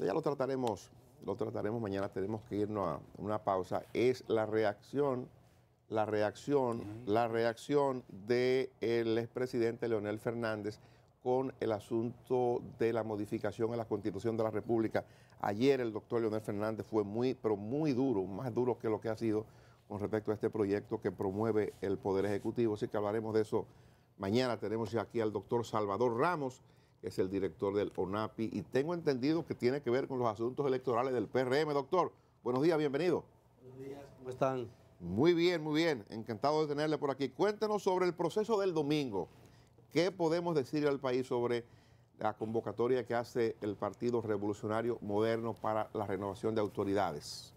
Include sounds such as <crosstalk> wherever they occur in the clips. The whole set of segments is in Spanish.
Ya lo trataremos, lo trataremos mañana, tenemos que irnos a una pausa. Es la reacción, la reacción, la reacción del expresidente Leonel Fernández con el asunto de la modificación a la Constitución de la República. Ayer el doctor Leonel Fernández fue muy, pero muy duro, más duro que lo que ha sido con respecto a este proyecto que promueve el Poder Ejecutivo. Así que hablaremos de eso mañana. Tenemos aquí al doctor Salvador Ramos es el director del ONAPI y tengo entendido que tiene que ver con los asuntos electorales del PRM. Doctor, buenos días, bienvenido. Buenos días, ¿cómo están? Muy bien, muy bien, encantado de tenerle por aquí. Cuéntenos sobre el proceso del domingo. ¿Qué podemos decirle al país sobre la convocatoria que hace el Partido Revolucionario Moderno para la renovación de autoridades?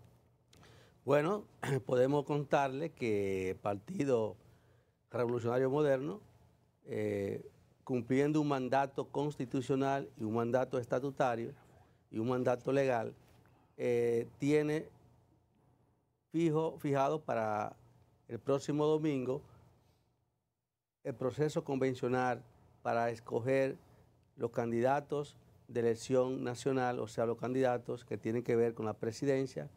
Bueno, <clears throat> podemos contarle que el Partido Revolucionario Moderno eh, cumpliendo un mandato constitucional y un mandato estatutario y un mandato legal, eh, tiene fijo, fijado para el próximo domingo el proceso convencional para escoger los candidatos de elección nacional, o sea, los candidatos que tienen que ver con la presidencia,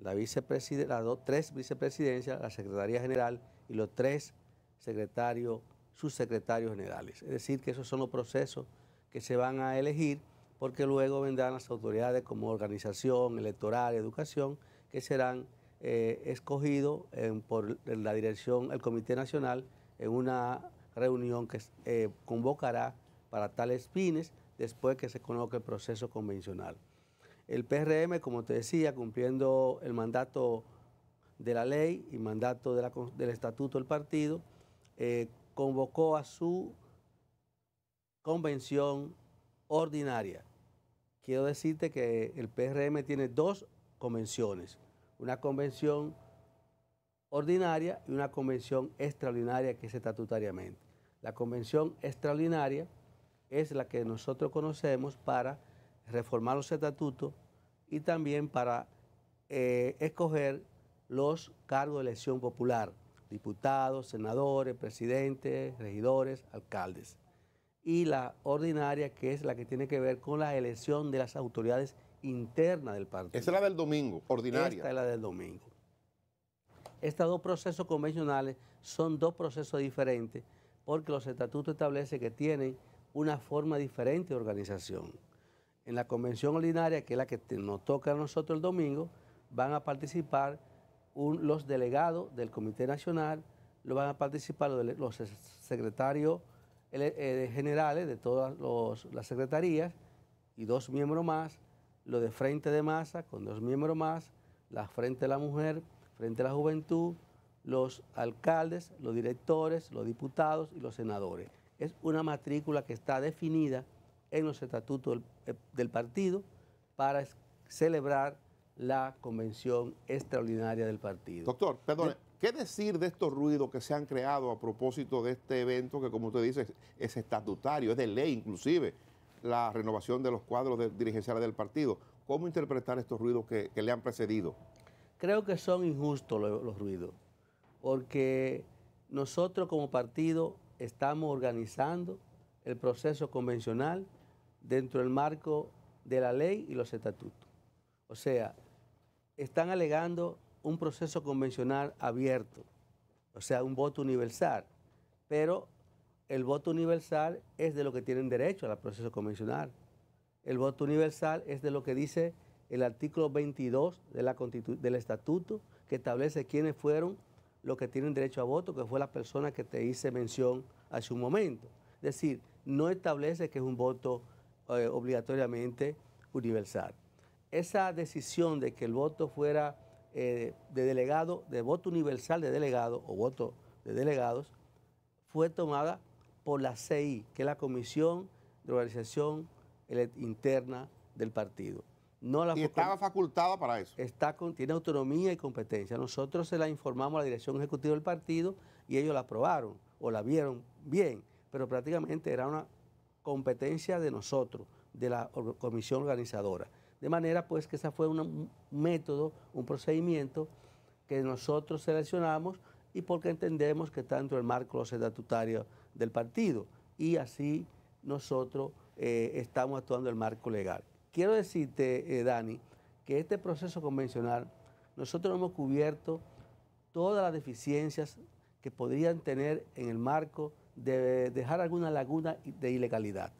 la las tres vicepresidencias, la Secretaría General y los tres secretarios sus secretarios generales. Es decir, que esos son los procesos que se van a elegir porque luego vendrán las autoridades como organización, electoral, educación, que serán eh, escogidos por la dirección, el Comité Nacional, en una reunión que eh, convocará para tales fines después que se conozca el proceso convencional. El PRM, como te decía, cumpliendo el mandato de la ley y mandato del estatuto del partido, eh, convocó a su convención ordinaria. Quiero decirte que el PRM tiene dos convenciones, una convención ordinaria y una convención extraordinaria que es estatutariamente. La convención extraordinaria es la que nosotros conocemos para reformar los estatutos y también para eh, escoger los cargos de elección popular diputados, senadores, presidentes, regidores, alcaldes. Y la ordinaria, que es la que tiene que ver con la elección de las autoridades internas del partido. Esa es la del domingo, ordinaria. Esta es la del domingo. Estos dos procesos convencionales son dos procesos diferentes porque los estatutos establecen que tienen una forma diferente de organización. En la convención ordinaria, que es la que nos toca a nosotros el domingo, van a participar los delegados del Comité Nacional, lo van a participar los, secretarios eh, generales de todas las secretarías y dos miembros más, lo de Frente de Masa con dos miembros más, la Frente de la Mujer, Frente de la Juventud, los alcaldes, los directores, los diputados y los senadores. Es una matrícula que está definida en los estatutos del eh, partido para celebrar la convención extraordinaria del partido. Doctor, perdón, ¿qué decir de estos ruidos que se han creado a propósito de este evento que, como usted dice, es estatutario, es de ley inclusive, la renovación de los cuadros dirigenciales del partido? ¿Cómo interpretar estos ruidos que, le han precedido? Creo que son injustos los ruidos, porque nosotros como partido estamos organizando el proceso convencional dentro del marco de la ley y los estatutos. O sea, están alegando un proceso convencional abierto, o sea, un voto universal, pero el voto universal es de lo que tienen derecho al proceso convencional. El voto universal es de lo que dice el artículo 22 de la del estatuto, que establece quiénes fueron los que tienen derecho a voto, que fue la persona que te hice mención hace un momento. Es decir, no establece que es un voto eh, obligatoriamente universal esa decisión de que el voto fuera eh, de delegado, de voto universal de delegado o voto de delegados, fue tomada por la CI, que es la Comisión de Organización Interna del Partido. No la y estaba facultada para eso. Está tiene autonomía y competencia. Nosotros se la informamos a la dirección ejecutiva del partido y ellos la aprobaron o la vieron bien, pero prácticamente era una competencia de nosotros, de la comisión organizadora. De manera pues que ese fue un método, un procedimiento que nosotros seleccionamos y porque entendemos que tanto el marco estatutario del partido. Y así nosotros eh, estamos actuando en el marco legal. Quiero decirte, eh, Dani, que este proceso convencional, nosotros hemos cubierto todas las deficiencias que podrían tener en el marco de dejar alguna laguna de ilegalidad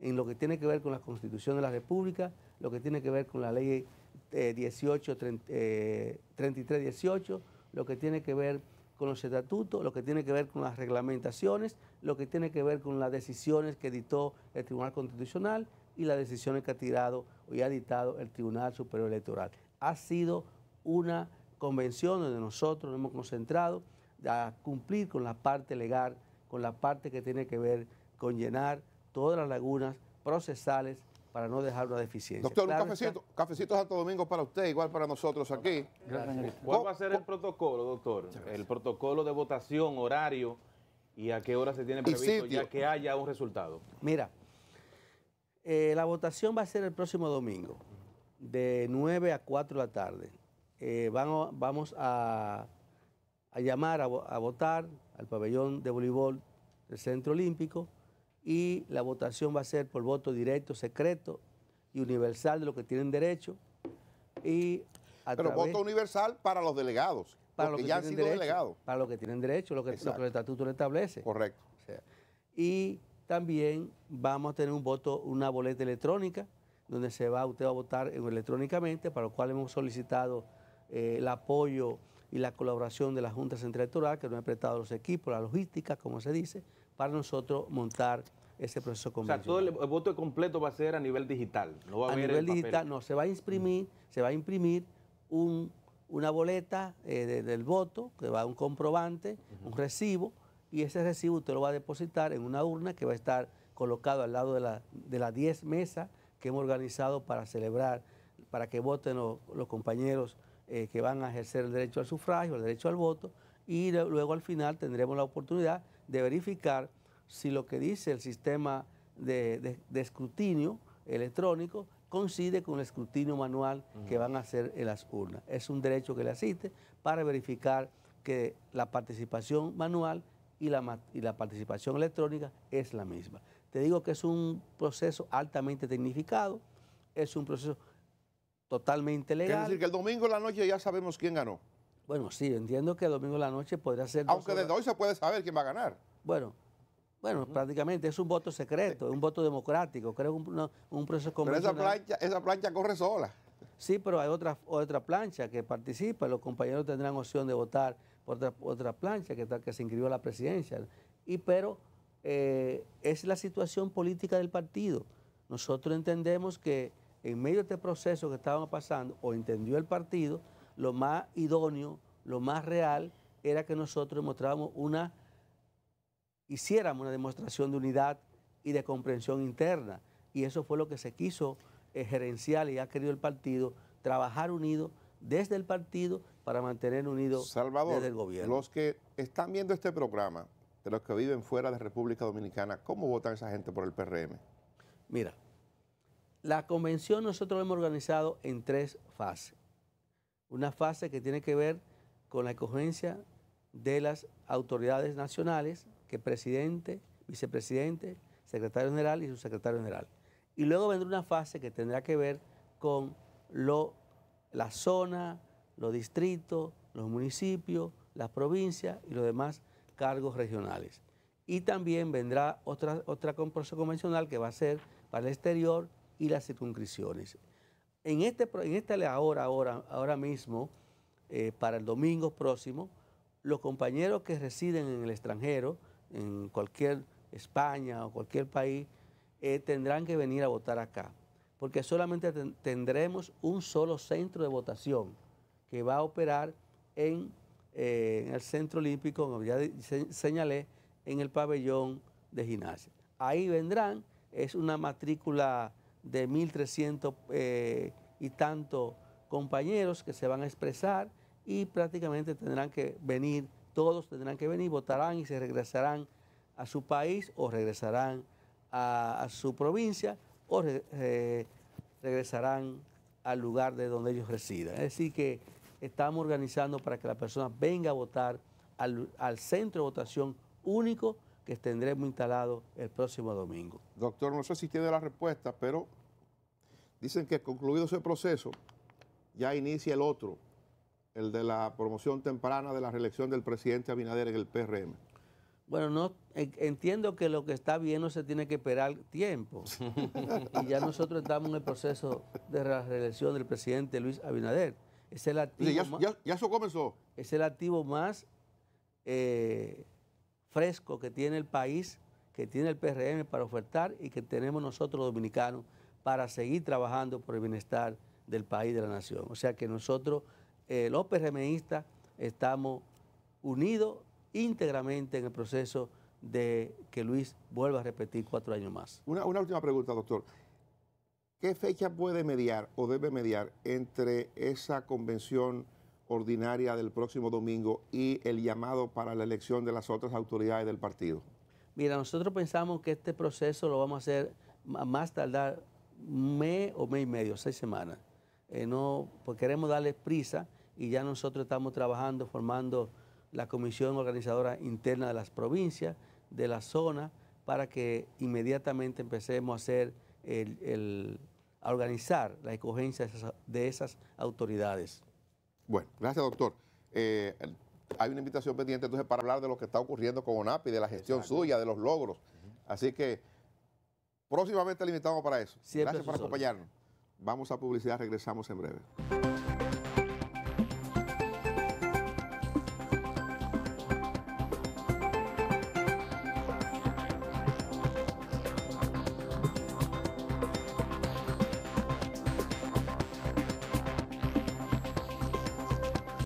en lo que tiene que ver con la Constitución de la República, lo que tiene que ver con la ley 33.18, eh, eh, lo que tiene que ver con los estatutos, lo que tiene que ver con las reglamentaciones, lo que tiene que ver con las decisiones que dictó el Tribunal Constitucional y las decisiones que ha tirado y ha dictado el Tribunal Superior Electoral. Ha sido una convención donde nosotros nos hemos concentrado a cumplir con la parte legal, con la parte que tiene que ver con llenar todas las lagunas procesales para no dejar una deficiencia. Doctor, un cafecito, cafecito Santo Domingo para usted, igual para nosotros aquí. Gracias. ¿Cuál oh, va a ser el oh. protocolo, doctor? El protocolo de votación, horario y a qué hora se tiene previsto ya que haya un resultado. Mira, eh, la votación va a ser el próximo domingo, de 9 a 4 de la tarde. Eh, vamos, vamos a, llamar a votar al pabellón de voleibol del Centro Olímpico y la votación va a ser por voto directo, secreto y universal de los que tienen derecho. Y Pero voto universal para los delegados, para los que ya han derecho, Para los que tienen derecho, lo que, el estatuto lo establece. Correcto. y también vamos a tener un voto, una boleta electrónica, donde se va usted va a votar electrónicamente, para lo cual hemos solicitado eh, el apoyo y la colaboración de la Junta Central Electoral, que nos ha prestado los equipos, la logística, como se dice, para nosotros montar ese proceso convencional. O sea, todo el, voto completo va a ser a nivel digital. No a, nivel digital, no, se va a imprimir, mm. se va a imprimir una boleta eh, del voto, que va a un comprobante, un recibo, y ese recibo usted lo va a depositar en una urna que va a estar colocado al lado de, la, las 10 mesas que hemos organizado para celebrar, para que voten los, los compañeros eh, que van a ejercer el derecho al sufragio, el derecho al voto, y luego al final tendremos la oportunidad de verificar si lo que dice el sistema de, escrutinio electrónico coincide con el escrutinio manual que van a hacer en las urnas. Es un derecho que le asiste para verificar que la participación manual y la, y la participación electrónica es la misma. Te digo que es un proceso altamente tecnificado, es un proceso totalmente legal. Quiere decir que el domingo en la noche ya sabemos quién ganó. Bueno, sí, entiendo que el domingo en la noche podría ser. Aunque desde hoy se puede saber quién va a ganar. Bueno, bueno, prácticamente es un voto secreto, es un voto democrático, creo que un, un, proceso convencional. Pero esa plancha, esa plancha corre sola. Sí, pero hay otra, otra plancha que participa, los compañeros tendrán opción de votar por otra, plancha que, que se inscribió a la presidencia. Y pero eh, es la situación política del partido. Nosotros entendemos que en medio de este proceso que estábamos pasando, o entendió el partido, lo más idóneo, lo más real, era que nosotros mostrábamos una, hiciéramos una demostración de unidad y de comprensión interna. Y eso fue lo que se quiso gerencial eh, gerenciar y ha querido el partido, trabajar unido desde el partido para mantener unido desde el gobierno. Los que están viendo este programa, de los que viven fuera de República Dominicana, ¿cómo votan esa gente por el PRM? Mira, la convención nosotros lo hemos organizado en tres fases. Una fase que tiene que ver con la cogencia de las autoridades nacionales, que presidente, vicepresidente, secretario general y subsecretario general. Y luego vendrá una fase que tendrá que ver con lo, la zona, los distritos, los municipios, las provincias y los demás cargos regionales. Y también vendrá otra, otra convencional que va a ser para el exterior, y las circunscripciones. En este, en ahora, ahora, ahora mismo, eh, para el domingo próximo, los compañeros que residen en el extranjero, en cualquier España o cualquier país, eh, tendrán que venir a votar acá, porque solamente tendremos un solo centro de votación que va a operar en, eh, el Centro Olímpico, como ya señalé, en el pabellón de gimnasia. Ahí vendrán, es una matrícula de 1.300 eh, y tanto compañeros que se van a expresar y prácticamente tendrán que venir, todos tendrán que venir, votarán y se regresarán a su país o regresarán a, su provincia o eh, regresarán al lugar de donde ellos residen. Es decir, que estamos organizando para que la persona venga a votar al, al centro de votación único que tendremos instalado el próximo domingo. Doctor, no sé si tiene la respuesta, pero dicen que concluido ese proceso, ya inicia el otro, el de la promoción temprana de la reelección del presidente Abinader en el PRM. Bueno, no eh, entiendo que lo que está bien no se tiene que esperar tiempo. <laughs> y ya nosotros estamos en el proceso de la reelección del presidente Luis Abinader. Es el activo. ya, eso comenzó. Es el activo más eh, fresco que tiene el país, que tiene el PRM para ofertar y que tenemos nosotros los dominicanos para seguir trabajando por el bienestar del país, de la nación. O sea que nosotros, eh, los PRMistas, estamos unidos íntegramente en el proceso de que Luis vuelva a repetir cuatro años más. Una, una última pregunta, doctor. ¿Qué fecha puede mediar o debe mediar entre esa convención? ordinaria del próximo domingo y el llamado para la elección de las otras autoridades del partido? Mira, nosotros pensamos que este proceso lo vamos a hacer más tardar mes o mes y medio, seis semanas. Eh, no, pues queremos darle prisa y ya nosotros estamos trabajando, formando la comisión organizadora interna de las provincias, de la zona, para que inmediatamente empecemos a hacer el, el a organizar la escogencia de esas autoridades. Bueno, gracias, doctor. Eh, hay una invitación pendiente entonces para hablar de lo que está ocurriendo con ONAPI, de la gestión suya, de los logros. Así que próximamente le invitamos para eso. gracias por acompañarnos. Vamos a publicidad, regresamos en breve.